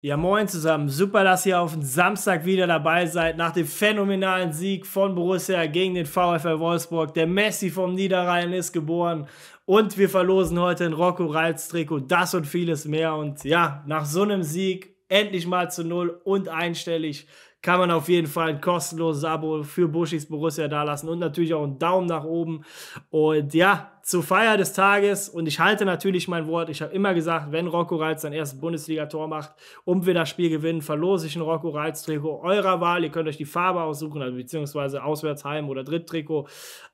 Ja, moin zusammen. Super, dass ihr auf den Samstag wieder dabei seid. Nach dem phänomenalen Sieg von Borussia gegen den VfL Wolfsburg. Der Messi vom Niederrhein ist geboren. Und wir verlosen heute ein Rocco Reitz Trikot. Das und vieles mehr. Und ja, nach so einem Sieg endlich mal zu Null und einstellig kann man auf jeden Fall ein kostenloses Abo für Buschis Borussia dalassen und natürlich auch einen Daumen nach oben. Und ja, zur Feier des Tages und ich halte natürlich mein Wort. Ich habe immer gesagt, wenn Rocco Reitz sein erstes Bundesliga-Tor macht und wir das Spiel gewinnen, verlose ich ein Rocco Reitz-Trikot eurer Wahl. Ihr könnt euch die Farbe aussuchen, also beziehungsweise Auswärtsheim oder Dritttrikot.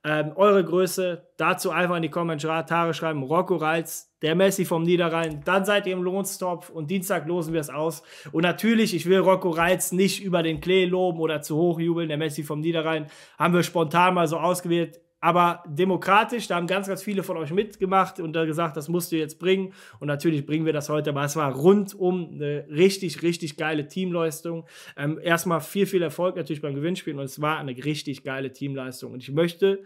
Ähm, eure Größe, dazu einfach in die Kommentare schreiben, Rocco Reitz, der Messi vom Niederrhein. Dann seid ihr im Lohnstopf und Dienstag losen wir es aus. Und natürlich, ich will Rocco Reitz nicht über den Klee loben oder zu hoch jubeln. Der Messi vom Niederrhein haben wir spontan mal so ausgewählt aber demokratisch, da haben ganz, ganz viele von euch mitgemacht und da gesagt, das musst du jetzt bringen. Und natürlich bringen wir das heute, aber es war rundum eine richtig, richtig geile Teamleistung. Ähm, erstmal viel, viel Erfolg natürlich beim Gewinnspiel und es war eine richtig geile Teamleistung. Und ich möchte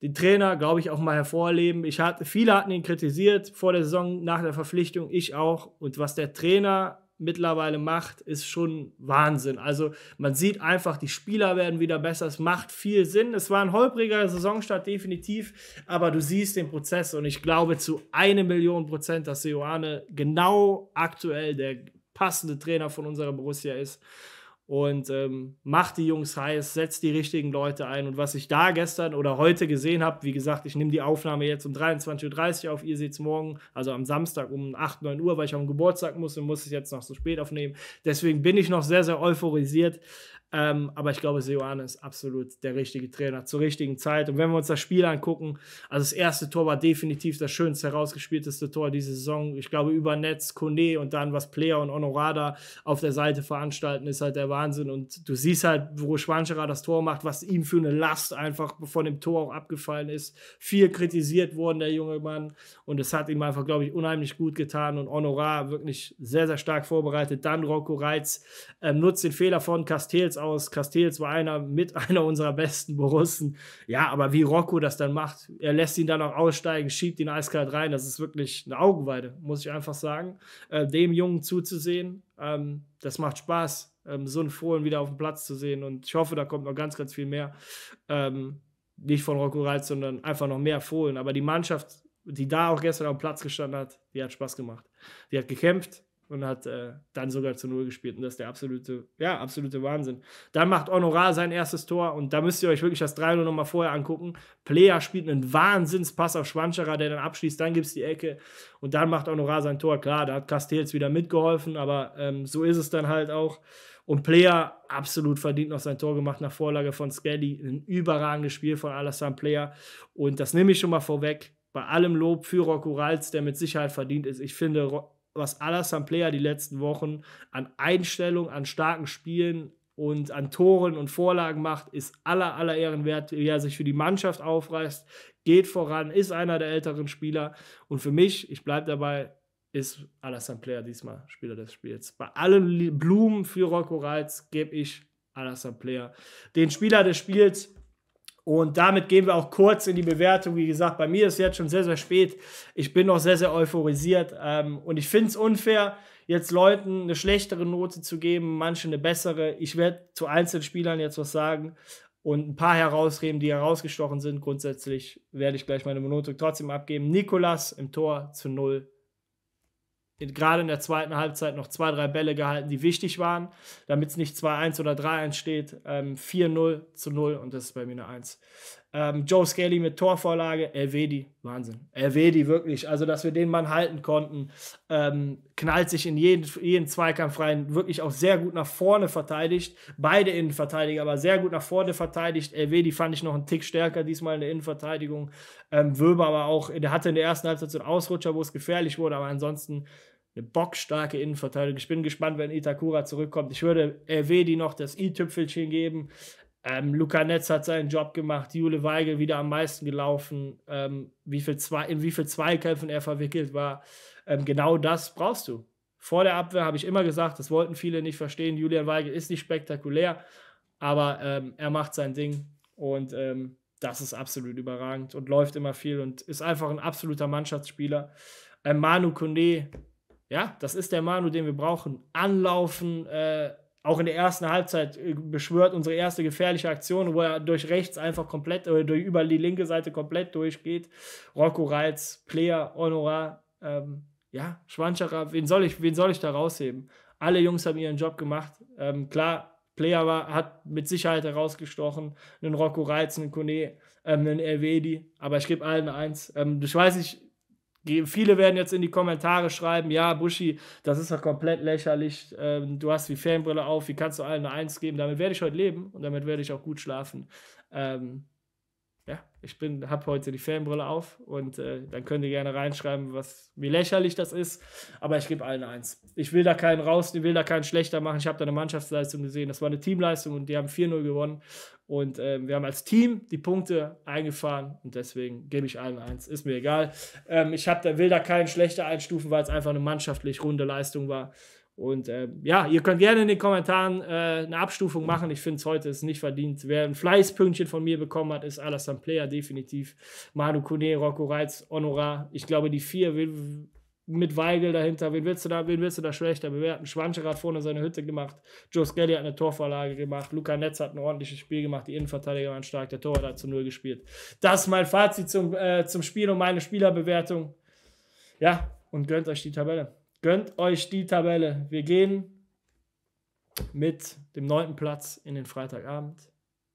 den Trainer, glaube ich, auch mal hervorleben. Ich hatte, viele hatten ihn kritisiert vor der Saison, nach der Verpflichtung, ich auch. Und was der Trainer mittlerweile macht, ist schon Wahnsinn. Also man sieht einfach, die Spieler werden wieder besser. Es macht viel Sinn. Es war ein holpriger Saisonstart, definitiv, aber du siehst den Prozess und ich glaube zu eine Million Prozent, dass Seoane genau aktuell der passende Trainer von unserer Borussia ist und ähm, macht die Jungs heiß, setzt die richtigen Leute ein. Und was ich da gestern oder heute gesehen habe, wie gesagt, ich nehme die Aufnahme jetzt um 23.30 Uhr auf, ihr seht es morgen, also am Samstag um 8, 9 Uhr, weil ich am Geburtstag muss und muss es jetzt noch so spät aufnehmen. Deswegen bin ich noch sehr, sehr euphorisiert. Ähm, aber ich glaube, Seoane ist absolut der richtige Trainer zur richtigen Zeit. Und wenn wir uns das Spiel angucken, also das erste Tor war definitiv das schönste, herausgespielteste Tor diese Saison. Ich glaube, über Netz, Kone und dann, was Player und Honorada auf der Seite veranstalten, ist halt der Wahnsinn. Und du siehst halt, wo Schwanscherer das Tor macht, was ihm für eine Last einfach von dem Tor auch abgefallen ist. Viel kritisiert worden, der junge Mann. Und es hat ihm einfach, glaube ich, unheimlich gut getan. Und Honorar wirklich sehr, sehr stark vorbereitet. Dann Rocco Reitz ähm, nutzt den Fehler von Castells aus. Castells war einer mit einer unserer besten Borussen. Ja, aber wie Rocco das dann macht, er lässt ihn dann auch aussteigen, schiebt ihn eiskalt rein. Das ist wirklich eine Augenweide, muss ich einfach sagen. Äh, dem Jungen zuzusehen, ähm, das macht Spaß ähm, so einen Fohlen wieder auf dem Platz zu sehen. Und ich hoffe, da kommt noch ganz, ganz viel mehr. Ähm, nicht von Rocco Reitz, sondern einfach noch mehr Fohlen. Aber die Mannschaft, die da auch gestern auf dem Platz gestanden hat, die hat Spaß gemacht. Die hat gekämpft und hat äh, dann sogar zu Null gespielt. Und das ist der absolute, ja, absolute Wahnsinn. Dann macht Honorar sein erstes Tor und da müsst ihr euch wirklich das 3-0 nochmal vorher angucken. Player spielt einen Wahnsinnspass auf Schwanscherer, der dann abschließt, dann gibt es die Ecke und dann macht Honorar sein Tor. Klar, da hat Castells wieder mitgeholfen, aber ähm, so ist es dann halt auch. Und Player absolut verdient noch sein Tor gemacht nach Vorlage von Skelly. Ein überragendes Spiel von Alassane Player. Und das nehme ich schon mal vorweg. Bei allem Lob für Rocco Ralz, der mit Sicherheit verdient ist. Ich finde, was Alassane Player die letzten Wochen an Einstellung, an starken Spielen und an Toren und Vorlagen macht, ist aller, aller Ehren wert, wie er sich für die Mannschaft aufreißt, geht voran, ist einer der älteren Spieler. Und für mich, ich bleibe dabei, ist Alassane Player diesmal Spieler des Spiels. Bei allen Blumen für Rocco Reitz gebe ich Alassane Player den Spieler des Spiels. Und damit gehen wir auch kurz in die Bewertung. Wie gesagt, bei mir ist es jetzt schon sehr, sehr spät. Ich bin noch sehr, sehr euphorisiert. Ähm, und ich finde es unfair, jetzt Leuten eine schlechtere Note zu geben, manche eine bessere. Ich werde zu einzelnen Spielern jetzt was sagen und ein paar herausreden, die herausgestochen sind. Grundsätzlich werde ich gleich meine Monotok trotzdem abgeben. Nikolas im Tor zu 0 gerade in der zweiten Halbzeit noch zwei, drei Bälle gehalten, die wichtig waren, damit es nicht 2-1 oder 3-1 steht. Ähm, 4-0 zu 0 und das ist bei mir eine 1. Ähm, Joe Skelly mit Torvorlage, Elvedi, Wahnsinn. Elvedi wirklich, also dass wir den Mann halten konnten, ähm, knallt sich in jeden, jeden Zweikampf rein, wirklich auch sehr gut nach vorne verteidigt. Beide Innenverteidiger, aber sehr gut nach vorne verteidigt. Elvedi fand ich noch einen Tick stärker diesmal in der Innenverteidigung. Ähm, Wöber aber auch, der hatte in der ersten Halbzeit so einen Ausrutscher, wo es gefährlich wurde, aber ansonsten eine bockstarke Innenverteidigung. Ich bin gespannt, wenn Itakura zurückkommt. Ich würde Elvedi noch das i-Tüpfelchen geben. Ähm, Luca Netz hat seinen Job gemacht, Jule Weigel wieder am meisten gelaufen, ähm, wie viel zwei, in wie viel Zweikämpfen er verwickelt war. Ähm, genau das brauchst du. Vor der Abwehr habe ich immer gesagt, das wollten viele nicht verstehen. Julian Weigel ist nicht spektakulär, aber ähm, er macht sein Ding und ähm, das ist absolut überragend und läuft immer viel und ist einfach ein absoluter Mannschaftsspieler. Ähm, Manu Kone, ja, das ist der Manu, den wir brauchen. Anlaufen, äh, auch in der ersten Halbzeit äh, beschwört unsere erste gefährliche Aktion, wo er durch rechts einfach komplett oder äh, durch über die linke Seite komplett durchgeht. Rocco Reitz, Player, Honorar, ähm, ja, Schwanscherer, wen soll ich, wen soll ich da rausheben? Alle Jungs haben ihren Job gemacht. Ähm, klar, Player war, hat mit Sicherheit herausgestochen, einen Rocco Reitz, einen Kone, ähm, einen Elvedi, aber ich gebe allen eins. Ähm, ich weiß nicht, Viele werden jetzt in die Kommentare schreiben, ja, Buschi, das ist doch komplett lächerlich. Ähm, du hast die Fanbrille auf, wie kannst du allen eine Eins geben? Damit werde ich heute leben und damit werde ich auch gut schlafen. Ähm, ich bin, habe heute die Fanbrille auf und äh, dann könnt ihr gerne reinschreiben, was wie lächerlich das ist. Aber ich gebe allen eins. Ich will da keinen raus, ich will da keinen schlechter machen. Ich habe da eine Mannschaftsleistung gesehen. Das war eine Teamleistung und die haben 4-0 gewonnen. Und äh, wir haben als Team die Punkte eingefahren und deswegen gebe ich allen eins. Ist mir egal. Ähm, ich da, will da keinen schlechter einstufen, weil es einfach eine mannschaftlich runde Leistung war. Und äh, ja, ihr könnt gerne in den Kommentaren äh, eine Abstufung machen. Ich finde es heute ist nicht verdient. Wer ein Fleißpünktchen von mir bekommen hat, ist Alassane Player definitiv. Manu Kune, Rocco Reitz, Honorar. Ich glaube, die vier mit Weigel dahinter. Wen willst du da, wen willst du da schlechter bewerten? Schwanscher hat vorne seine Hütte gemacht. Joe Skelly hat eine Torvorlage gemacht. Luca Netz hat ein ordentliches Spiel gemacht. Die Innenverteidiger waren stark. Der Torwart hat zu Null gespielt. Das ist mein Fazit zum, äh, zum Spiel und meine Spielerbewertung. Ja, und gönnt euch die Tabelle. Gönnt euch die Tabelle. Wir gehen mit dem neunten Platz in den Freitagabend,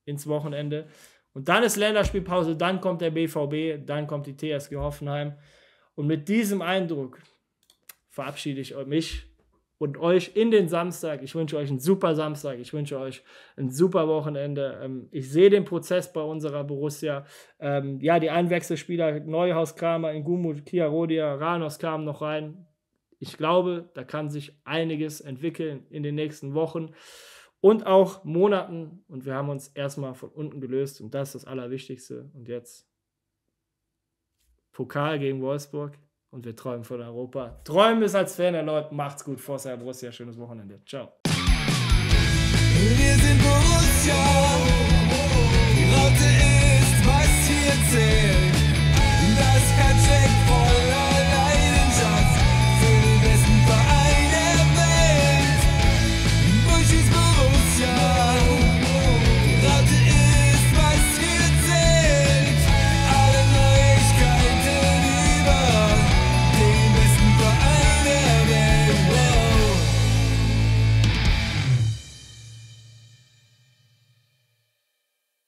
ins Wochenende. Und dann ist Länderspielpause, dann kommt der BVB, dann kommt die TSG Hoffenheim. Und mit diesem Eindruck verabschiede ich mich und euch in den Samstag. Ich wünsche euch einen super Samstag. Ich wünsche euch ein super Wochenende. Ähm, ich sehe den Prozess bei unserer Borussia. Ähm, ja, die Einwechselspieler Neuhaus, Kramer, Ngumu, Kia Rodia, Ranos kamen noch rein. Ich glaube, da kann sich einiges entwickeln in den nächsten Wochen und auch Monaten. Und wir haben uns erstmal von unten gelöst und das ist das Allerwichtigste. Und jetzt Pokal gegen Wolfsburg und wir träumen von Europa. Träumen ist als Fan der Macht's gut, Forza Borussia, schönes Wochenende. Ciao. Wir sind Borussia, die Raute